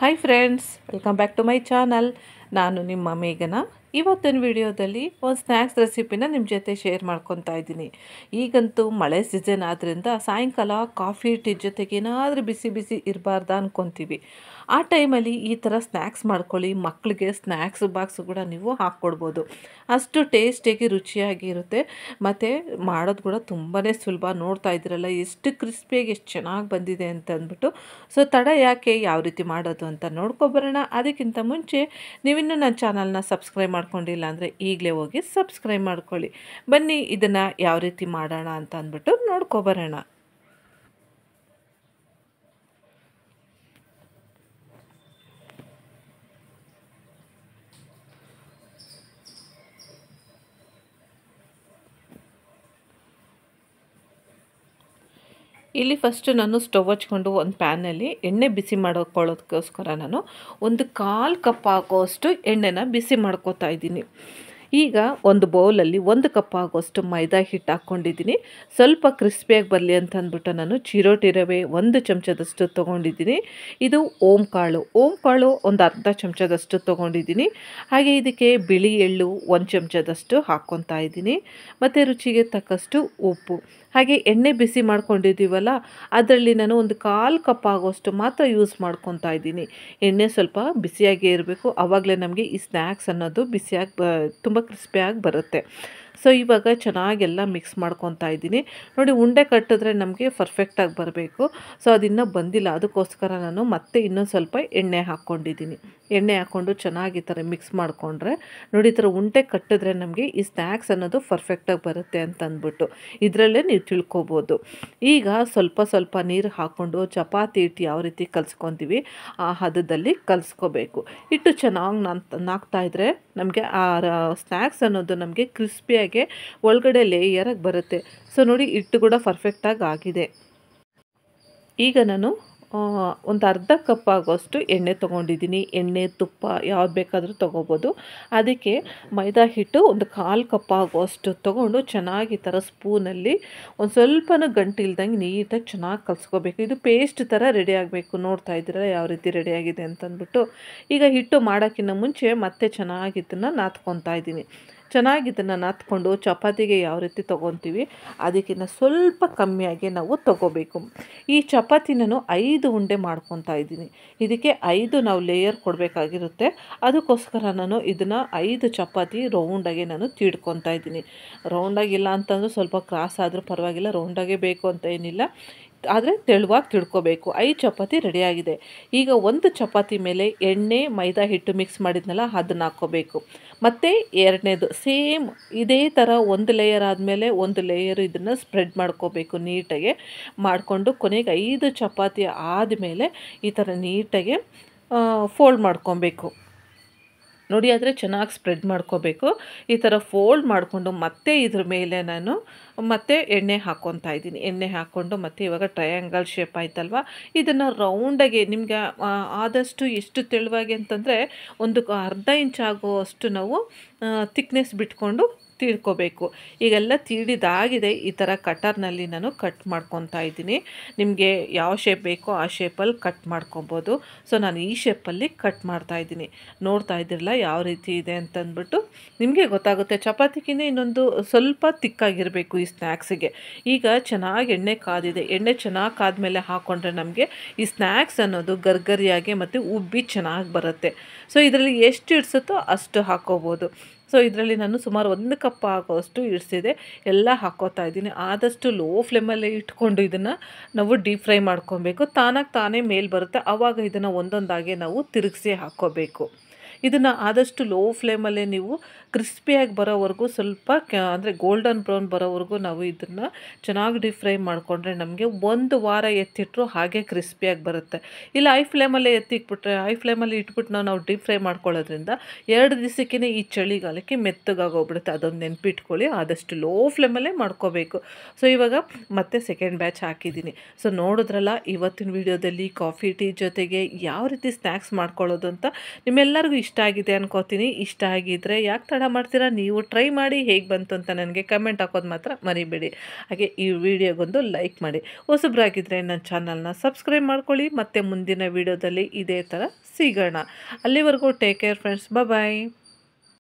hi friends welcome back to my channel ನಾನು ನಿಮ್ಮ ಮೇಘನ ಇವತ್ತಿನ ವಿಡಿಯೋದಲ್ಲಿ ಒಂದು ಸ್ನ್ಯಾಕ್ಸ್ ರೆಸಿಪಿನ ನಿಮ್ಮ ಜೊತೆ ಶೇರ್ ಮಾಡ್ಕೊತಾ ಇದ್ದೀನಿ ಈಗಂತೂ ಮಳೆ ಸೀಸನ್ ಆದ್ದರಿಂದ ಸಾಯಂಕಾಲ ಕಾಫಿ ಟೀ ಜೊತೆಗೆ ಏನಾದರೂ ಬಿಸಿ ಬಿಸಿ ಇರಬಾರ್ದ ಅಂದ್ಕೊತೀವಿ ಆ ಟೈಮಲ್ಲಿ ಈ ಥರ ಸ್ನ್ಯಾಕ್ಸ್ ಮಾಡ್ಕೊಳ್ಳಿ ಮಕ್ಕಳಿಗೆ ಸ್ನ್ಯಾಕ್ಸ್ ಬಾಕ್ಸ್ ಕೂಡ ನೀವು ಹಾಕ್ಕೊಡ್ಬೋದು ಅಷ್ಟು ಟೇಸ್ಟಿಯಾಗಿ ರುಚಿಯಾಗಿ ಇರುತ್ತೆ ಮತ್ತು ಮಾಡೋದು ಕೂಡ ತುಂಬಾ ಸುಲಭ ನೋಡ್ತಾ ಇದ್ದೀರಲ್ಲ ಎಷ್ಟು ಕ್ರಿಸ್ಪಿಯಾಗಿ ಎಷ್ಟು ಚೆನ್ನಾಗಿ ಬಂದಿದೆ ಅಂತ ಅಂದ್ಬಿಟ್ಟು ಸೊ ತಡ ಯಾಕೆ ಯಾವ ರೀತಿ ಮಾಡೋದು ಅಂತ ನೋಡ್ಕೊಬರೋಣ ಅದಕ್ಕಿಂತ ಮುಂಚೆ ನೀವಿನ್ನೂ ನನ್ನ ಚಾನಲ್ನ ಸಬ್ಸ್ಕ್ರೈಬ್ ಮಾಡಿ ಮಾಡ್ಕೊಂಡಿಲ್ಲ ಅಂದರೆ ಈಗಲೇ ಹೋಗಿ ಸಬ್ಸ್ಕ್ರೈಬ್ ಮಾಡ್ಕೊಳ್ಳಿ ಬನ್ನಿ ಇದನ್ನು ಯಾವ ರೀತಿ ಮಾಡೋಣ ಅಂತ ಅಂದ್ಬಿಟ್ಟು ನೋಡ್ಕೊಬರೋಣ ಇಲ್ಲಿ ಫಸ್ಟ್ ನಾನು ಸ್ಟವ್ ಹಚ್ಕೊಂಡು ಒಂದು ಪ್ಯಾನಲ್ಲಿ ಎಣ್ಣೆ ಬಿಸಿ ಮಾಡ್ಕೊಳ್ಳೋದಕ್ಕೋಸ್ಕರ ನಾನು ಒಂದು ಕಾಲು ಕಪ್ ಆಗೋಷ್ಟು ಎಣ್ಣೆನ ಬಿಸಿ ಮಾಡ್ಕೋತಾ ಇದ್ದೀನಿ ಈಗ ಒಂದು ಬೌಲಲ್ಲಿ ಒಂದು ಕಪ್ ಆಗೋಷ್ಟು ಮೈದಾ ಹಿಟ್ಟು ಹಾಕ್ಕೊಂಡಿದ್ದೀನಿ ಸ್ವಲ್ಪ ಕ್ರಿಸ್ಪಿಯಾಗಿ ಬರಲಿ ಅಂತ ಅಂದ್ಬಿಟ್ಟು ನಾನು ಚಿರೋಟಿ ರವೆ ಒಂದು ಚಮಚದಷ್ಟು ತೊಗೊಂಡಿದ್ದೀನಿ ಇದು ಓಂ ಕಾಳು ಓಂ ಕಾಳು ಒಂದು ಅರ್ಧ ಚಮಚದಷ್ಟು ತೊಗೊಂಡಿದ್ದೀನಿ ಹಾಗೆ ಇದಕ್ಕೆ ಬಿಳಿ ಎಳ್ಳು ಒಂದು ಚಮಚದಷ್ಟು ಹಾಕ್ಕೊತಾ ಇದ್ದೀನಿ ಮತ್ತು ರುಚಿಗೆ ತಕ್ಕಷ್ಟು ಉಪ್ಪು ಹಾಗೆ ಎಣ್ಣೆ ಬಿಸಿ ಮಾಡ್ಕೊಂಡಿದ್ದೀವಲ್ಲ ಅದರಲ್ಲಿ ನಾನು ಒಂದು ಕಾಲು ಕಪ್ ಆಗೋಷ್ಟು ಮಾತ್ರ ಯೂಸ್ ಮಾಡ್ಕೊತಾ ಇದ್ದೀನಿ ಎಣ್ಣೆ ಸ್ವಲ್ಪ ಬಿಸಿಯಾಗೇ ಇರಬೇಕು ಆವಾಗಲೇ ನಮಗೆ ಈ ಸ್ನ್ಯಾಕ್ಸ್ ಅನ್ನೋದು ಬಿಸಿಯಾಗಿ ಬ ತುಂಬ ಕ್ರಿಸ್ಪಿಯಾಗಿ ಬರುತ್ತೆ ಸೊ ಇವಾಗ ಚೆನ್ನಾಗೆಲ್ಲ ಮಿಕ್ಸ್ ಮಾಡ್ಕೊತಾ ಇದ್ದೀನಿ ನೋಡಿ ಉಂಡೆ ಕಟ್ಟಿದ್ರೆ ನಮಗೆ ಪರ್ಫೆಕ್ಟಾಗಿ ಬರಬೇಕು ಸೊ ಅದಿನ್ನೂ ಬಂದಿಲ್ಲ ಅದಕ್ಕೋಸ್ಕರ ನಾನು ಮತ್ತೆ ಇನ್ನೊಂದು ಸ್ವಲ್ಪ ಎಣ್ಣೆ ಹಾಕ್ಕೊಂಡಿದ್ದೀನಿ ಎಣ್ಣೆ ಹಾಕ್ಕೊಂಡು ಚೆನ್ನಾಗಿ ಈ ಥರ ಮಿಕ್ಸ್ ಮಾಡಿಕೊಂಡ್ರೆ ನೋಡಿ ಈ ಥರ ಉಂಡೆ ಕಟ್ಟಿದ್ರೆ ನಮಗೆ ಈ ಸ್ನ್ಯಾಕ್ಸ್ ಅನ್ನೋದು ಪರ್ಫೆಕ್ಟಾಗಿ ಬರುತ್ತೆ ಅಂತ ಅಂದ್ಬಿಟ್ಟು ಇದರಲ್ಲೇ ನೀವು ತಿಳ್ಕೊಬೋದು ಈಗ ಸ್ವಲ್ಪ ಸ್ವಲ್ಪ ನೀರು ಹಾಕ್ಕೊಂಡು ಚಪಾತಿ ಹಿಟ್ಟು ಯಾವ ರೀತಿ ಕಲ್ಸ್ಕೊತೀವಿ ಆ ಹದದಲ್ಲಿ ಕಲಿಸ್ಕೋಬೇಕು ಹಿಟ್ಟು ಚೆನ್ನಾಗಿ ನಾನು ನಮಗೆ ಆ ಸ್ನ್ಯಾಕ್ಸ್ ಅನ್ನೋದು ನಮಗೆ ಕ್ರಿಸ್ಪಿಯಾಗಿ ಜೊತೆಗೆ ಒಳಗಡೆ ಲೇಯರಾಗಿ ಬರುತ್ತೆ ಸೊ ನೋಡಿ ಹಿಟ್ಟು ಕೂಡ ಪರ್ಫೆಕ್ಟಾಗಿ ಆಗಿದೆ ಈಗ ನಾನು ಒಂದು ಅರ್ಧ ಕಪ್ ಆಗೋಷ್ಟು ಎಣ್ಣೆ ತೊಗೊಂಡಿದ್ದೀನಿ ಎಣ್ಣೆ ತುಪ್ಪ ಯಾವ್ದು ಬೇಕಾದರೂ ತೊಗೋಬೋದು ಅದಕ್ಕೆ ಮೈದಾ ಹಿಟ್ಟು ಒಂದು ಕಾಲು ಕಪ್ ಆಗೋಷ್ಟು ತೊಗೊಂಡು ಚೆನ್ನಾಗಿ ಥರ ಸ್ಪೂನಲ್ಲಿ ಒಂದು ಸ್ವಲ್ಪ ಗಂಟು ಇಲ್ದಂಗೆ ನೀಟಾಗಿ ಚೆನ್ನಾಗಿ ಕಲಿಸ್ಕೋಬೇಕು ಇದು ಪೇಸ್ಟ್ ಥರ ರೆಡಿ ಆಗಬೇಕು ನೋಡ್ತಾ ಇದ್ದೀರ ಯಾವ ರೀತಿ ರೆಡಿಯಾಗಿದೆ ಅಂತಂದ್ಬಿಟ್ಟು ಈಗ ಹಿಟ್ಟು ಮಾಡೋಕ್ಕಿಂತ ಮುಂಚೆ ಮತ್ತೆ ಚೆನ್ನಾಗಿ ನಾತ್ಕೊತಾ ಇದ್ದೀನಿ ಚೆನ್ನಾಗಿ ಇದನ್ನು ನಾತ್ಕೊಂಡು ಚಪಾತಿಗೆ ಯಾವ ರೀತಿ ತೊಗೊತೀವಿ ಅದಕ್ಕಿಂತ ಸ್ವಲ್ಪ ಕಮ್ಮಿಯಾಗಿ ನಾವು ತೊಗೋಬೇಕು ಈ ನಾನು ಐದು ಉಂಡೆ ಮಾಡ್ಕೊತಾ ಇದ್ದೀನಿ ಇದಕ್ಕೆ ಐದು ನಾವು ಲೇಯರ್ ಕೊಡಬೇಕಾಗಿರುತ್ತೆ ಅದಕ್ಕೋಸ್ಕರ ನಾನು ಇದನ್ನು ಐದು ಚಪಾತಿ ರೌಂಡಾಗಿ ನಾನು ತೀಡ್ಕೊತಾ ಇದ್ದೀನಿ ರೌಂಡಾಗಿಲ್ಲ ಅಂತಂದ್ರೆ ಸ್ವಲ್ಪ ಕ್ರಾಸ್ ಆದರೂ ಪರವಾಗಿಲ್ಲ ರೌಂಡಾಗೇ ಬೇಕು ಅಂತ ಏನಿಲ್ಲ ಆದರೆ ತೆಳುವಾಗಿ ತಿಳ್ಕೊಬೇಕು ಐದು ಚಪಾತಿ ರೆಡಿಯಾಗಿದೆ ಈಗ ಒಂದು ಚಪಾತಿ ಮೇಲೆ ಎಣ್ಣೆ ಮೈದಾ ಹಿಟ್ಟು ಮಿಕ್ಸ್ ಮಾಡಿದ್ನಲ್ಲ ಅದನ್ನು ಹಾಕ್ಕೋಬೇಕು ಮತ್ತು ಎರಡನೇದು ಸೇಮ್ ಇದೇ ಥರ ಒಂದು ಲೇಯರ್ ಆದಮೇಲೆ ಒಂದು ಲೇಯರ್ ಇದನ್ನು ಸ್ಪ್ರೆಡ್ ಮಾಡ್ಕೋಬೇಕು ನೀಟಾಗಿ ಮಾಡಿಕೊಂಡು ಕೊನೆಗೆ ಐದು ಚಪಾತಿ ಆದಮೇಲೆ ಈ ಥರ ನೀಟಾಗಿ ಫೋಲ್ಡ್ ಮಾಡ್ಕೊಬೇಕು ನೋಡಿ ಆದರೆ ಚೆನ್ನಾಗಿ ಸ್ಪ್ರೆಡ್ ಮಾಡ್ಕೋಬೇಕು ಈ ಥರ ಫೋಲ್ಡ್ ಮಾಡಿಕೊಂಡು ಮತ್ತೆ ಇದ್ರ ಮೇಲೆ ನಾನು ಮತ್ತೆ ಎಣ್ಣೆ ಹಾಕ್ಕೊತಾ ಇದ್ದೀನಿ ಎಣ್ಣೆ ಹಾಕ್ಕೊಂಡು ಮತ್ತೆ ಇವಾಗ ಟ್ರಯಾಂಗಲ್ ಶೇಪ್ ಆಯ್ತಲ್ವ ಇದನ್ನು ರೌಂಡಾಗಿ ನಿಮಗೆ ಆದಷ್ಟು ಎಷ್ಟು ತೆಳುವಾಗಿ ಅಂತಂದರೆ ಒಂದು ಅರ್ಧ ಇಂಚ್ ಅಷ್ಟು ನಾವು ತಿಕ್ನೆಸ್ ಬಿಟ್ಕೊಂಡು ತೀಡ್ಕೋಬೇಕು ಈಗೆಲ್ಲ ತೀಡಿದಾಗಿದೆ ಈ ಥರ ಕಟರ್ನಲ್ಲಿ ನಾನು ಕಟ್ ಮಾಡ್ಕೊತಾ ಇದ್ದೀನಿ ನಿಮಗೆ ಯಾವ ಶೇಪ್ ಬೇಕೋ ಆ ಶೇಪಲ್ಲಿ ಕಟ್ ಮಾಡ್ಕೊಬೋದು ಸೊ ನಾನು ಈ ಶೇಪಲ್ಲಿ ಕಟ್ ಮಾಡ್ತಾ ಇದ್ದೀನಿ ನೋಡ್ತಾ ಇದ್ದಿರಲ್ಲ ಯಾವ ರೀತಿ ಇದೆ ಅಂತಂದ್ಬಿಟ್ಟು ನಿಮಗೆ ಗೊತ್ತಾಗುತ್ತೆ ಚಪಾತಿಗಿಂತ ಇನ್ನೊಂದು ಸ್ವಲ್ಪ ತಿಕ್ಕಾಗಿರಬೇಕು ಈ ಸ್ನ್ಯಾಕ್ಸಿಗೆ ಈಗ ಚೆನ್ನಾಗಿ ಎಣ್ಣೆ ಕಾದಿದೆ ಎಣ್ಣೆ ಚೆನ್ನಾಗಿ ಕಾದ್ಮೇಲೆ ಹಾಕ್ಕೊಂಡ್ರೆ ನಮಗೆ ಈ ಸ್ನ್ಯಾಕ್ಸ್ ಅನ್ನೋದು ಗರ್ಗರಿಯಾಗಿ ಮತ್ತು ಉಬ್ಬಿ ಚೆನ್ನಾಗಿ ಬರುತ್ತೆ ಸೊ ಇದರಲ್ಲಿ ಎಷ್ಟು ಇಡ್ಸುತ್ತೋ ಅಷ್ಟು ಹಾಕ್ಕೋಬೋದು ಸೊ ಇದರಲ್ಲಿ ನಾನು ಸುಮಾರು ಒಂದು ಕಪ್ ಹಾಕೋಷ್ಟು ಇಡಿಸಿದೆ ಎಲ್ಲ ಹಾಕೋತಾ ಇದ್ದೀನಿ ಆದಷ್ಟು ಲೋ ಫ್ಲೇಮಲ್ಲೇ ಇಟ್ಕೊಂಡು ಇದನ್ನು ನಾವು ಡೀಪ್ ಫ್ರೈ ಮಾಡ್ಕೊಬೇಕು ತಾನಾಗಿ ತಾನೇ ಮೇಲೆ ಬರುತ್ತೆ ಆವಾಗ ಇದನ್ನು ಒಂದೊಂದಾಗೆ ನಾವು ತಿರುಗಿಸಿ ಹಾಕ್ಕೋಬೇಕು ಇದನ್ನು ಆದಷ್ಟು ಲೋ ಫ್ಲೇಮಲ್ಲೇ ನೀವು ಕ್ರಿಸ್ಪಿಯಾಗಿ ಬರೋವರೆಗೂ ಸ್ವಲ್ಪ ಅಂದರೆ ಗೋಲ್ಡನ್ ಬ್ರೌನ್ ಬರೋವರೆಗೂ ನಾವು ಇದನ್ನು ಚೆನ್ನಾಗಿ ಡೀಪ್ ಫ್ರೈ ಮಾಡಿಕೊಂಡ್ರೆ ನಮಗೆ ಒಂದು ವಾರ ಎತ್ತಿಟ್ರು ಹಾಗೆ ಕ್ರಿಸ್ಪಿಯಾಗಿ ಬರುತ್ತೆ ಇಲ್ಲ ಐ ಫ್ಲೇಮಲ್ಲೇ ಎತ್ತಿಟ್ಬಿಟ್ರೆ ಐ ಫ್ಲೇಮಲ್ಲಿ ಇಟ್ಬಿಟ್ಟು ನಾವು ನಾವು ಡೀಪ್ ಫ್ರೈ ಮಾಡ್ಕೊಳ್ಳೋದ್ರಿಂದ ಎರಡು ದಿವಸಕ್ಕೇ ಈ ಚಳಿಗಾಲಕ್ಕೆ ಮೆತ್ತಗಾಗೋಗ್ಬಿಡುತ್ತೆ ಅದೊಂದು ನೆನಪಿಟ್ಕೊಳ್ಳಿ ಆದಷ್ಟು ಲೋ ಫ್ಲೇಮಲ್ಲೇ ಮಾಡ್ಕೋಬೇಕು ಸೊ ಇವಾಗ ಮತ್ತೆ ಸೆಕೆಂಡ್ ಬ್ಯಾಚ್ ಹಾಕಿದ್ದೀನಿ ಸೊ ನೋಡಿದ್ರಲ್ಲ ಇವತ್ತಿನ ವಿಡಿಯೋದಲ್ಲಿ ಕಾಫಿ ಟೀ ಜೊತೆಗೆ ಯಾವ ರೀತಿ ಸ್ನ್ಯಾಕ್ಸ್ ಮಾಡ್ಕೊಳ್ಳೋದು ಅಂತ ನಿಮ್ಮೆಲ್ಲರಿಗೂ ಇಷ್ಟ ಆಗಿದೆ ಅನ್ಕೋತೀನಿ ಇಷ್ಟ ಆಗಿದ್ದರೆ ಯಾಕೆ ತಡ ಮಾಡ್ತೀರಾ ನೀವು ಟ್ರೈ ಮಾಡಿ ಹೇಗೆ ಬಂತು ಅಂತ ನನಗೆ ಕಮೆಂಟ್ ಹಾಕೋದು ಮಾತ್ರ ಮರಿಬೇಡಿ ಹಾಗೆ ಈ ವಿಡಿಯೋಗೊಂದು ಲೈಕ್ ಮಾಡಿ ಹೊಸಬ್ರಾಗಿದ್ದರೆ ನನ್ನ ಚಾನಲ್ನ ಸಬ್ಸ್ಕ್ರೈಬ್ ಮಾಡ್ಕೊಳ್ಳಿ ಮತ್ತು ಮುಂದಿನ ವಿಡಿಯೋದಲ್ಲಿ ಇದೇ ಥರ ಸಿಗೋಣ ಅಲ್ಲಿವರೆಗೂ ಟೇಕ್ ಕೇರ್ ಫ್ರೆಂಡ್ಸ್ ಬಾಯ್